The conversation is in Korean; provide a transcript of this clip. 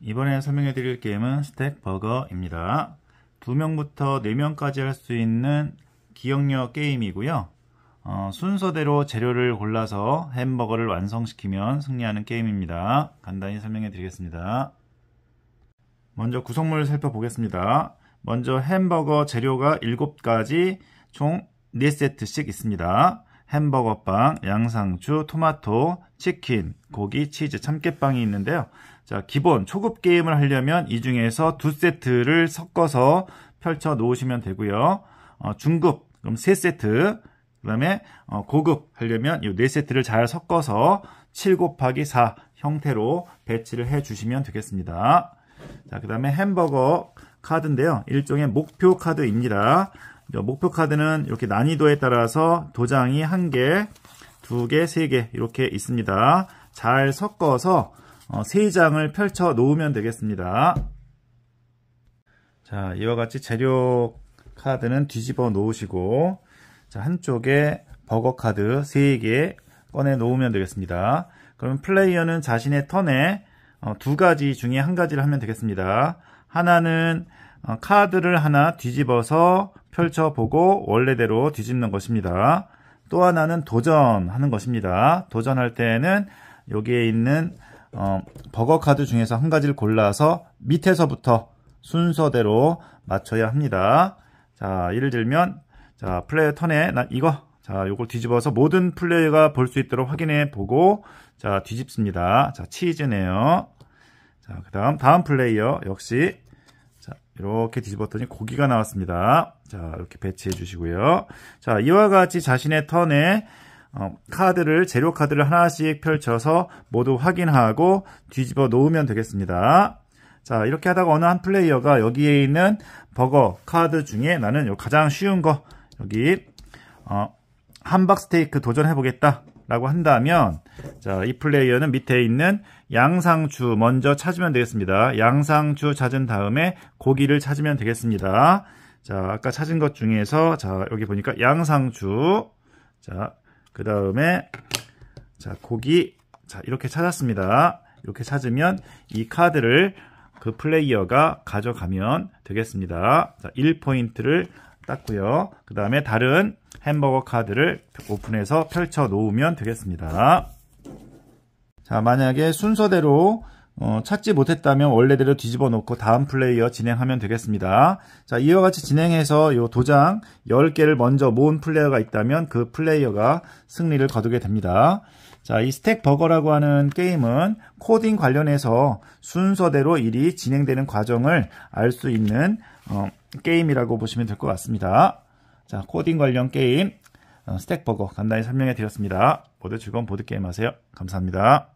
이번에 설명해 드릴 게임은 스택버거입니다. 2명부터 4명까지 할 수 있는 기억력 게임이고요. 어, 순서대로 재료를 골라서 햄버거를 완성시키면 승리하는 게임입니다. 간단히 설명해 드리겠습니다. 먼저 구성물 살펴보겠습니다. 먼저 햄버거 재료가 7가지 총 4세트씩 있습니다. 햄버거빵, 양상추, 토마토, 치킨, 고기, 치즈, 참깨빵이 있는데요. 자, 기본 초급 게임을 하려면 이 중에서 두 세트를 섞어서 펼쳐 놓으시면 되고요. 어, 중급 그럼 3세트, 그다음에 어, 고급 하려면 이 4세트를 잘 섞어서 7 곱하기 4 형태로 배치를 해 주시면 되겠습니다. 자, 그 다음에 햄버거 카드인데요. 일종의 목표 카드입니다. 목표 카드는 이렇게 난이도에 따라서 도장이 한개두개세 개 이렇게 있습니다. 잘 섞어서 어, 세장을 펼쳐 놓으면 되겠습니다. 자, 이와 같이 재료 카드는 뒤집어 놓으시고 자, 한쪽에 버거 카드 세 개 꺼내 놓으면 되겠습니다. 그러면 플레이어는 자신의 턴에 어, 두 가지 중에 한 가지를 하면 되겠습니다. 하나는 어, 카드를 하나 뒤집어서 펼쳐보고 원래대로 뒤집는 것입니다. 또 하나는 도전하는 것입니다. 도전할 때에는 여기에 있는 어, 버거 카드 중에서 한 가지를 골라서 밑에서부터 순서대로 맞춰야 합니다. 자, 예를 들면 자, 플레이어 턴에 나 이거 자, 요걸 뒤집어서 모든 플레이어가 볼 수 있도록 확인해 보고 자, 뒤집습니다. 자, 치즈네요. 자, 그 다음, 다음 플레이어 역시 자, 이렇게 뒤집었더니 고기가 나왔습니다. 자, 이렇게 배치해 주시고요. 자, 이와 같이 자신의 턴에 어, 카드를 재료 카드를 하나씩 펼쳐서 모두 확인하고 뒤집어 놓으면 되겠습니다. 자 이렇게 하다가 어느 한 플레이어가 여기에 있는 버거 카드 중에 나는 가장 쉬운 거 여기 어, 함박스테이크 도전해보겠다 라고 한다면 자, 이 플레이어는 밑에 있는 양상추 먼저 찾으면 되겠습니다. 양상추 찾은 다음에 고기를 찾으면 되겠습니다. 자, 아까 찾은 것 중에서 자, 여기 보니까 양상추 자, 그 다음에 자, 고기 자, 이렇게 찾았습니다. 이렇게 찾으면 이 카드를 그 플레이어가 가져가면 되겠습니다. 자, 1포인트를 땄고요. 그 다음에 다른 햄버거 카드를 오픈해서 펼쳐 놓으면 되겠습니다. 자, 만약에 순서대로 어, 찾지 못했다면 원래대로 뒤집어 놓고 다음 플레이어 진행하면 되겠습니다. 자, 이와 같이 진행해서 요 도장 10개를 먼저 모은 플레이어가 있다면 그 플레이어가 승리를 거두게 됩니다. 자, 이 스택 버거라고 하는 게임은 코딩 관련해서 순서대로 일이 진행되는 과정을 알 수 있는 어, 게임이라고 보시면 될 것 같습니다. 자, 코딩 관련 게임 어, 스택버거 간단히 설명해 드렸습니다. 모두 즐거운 보드게임 하세요. 감사합니다.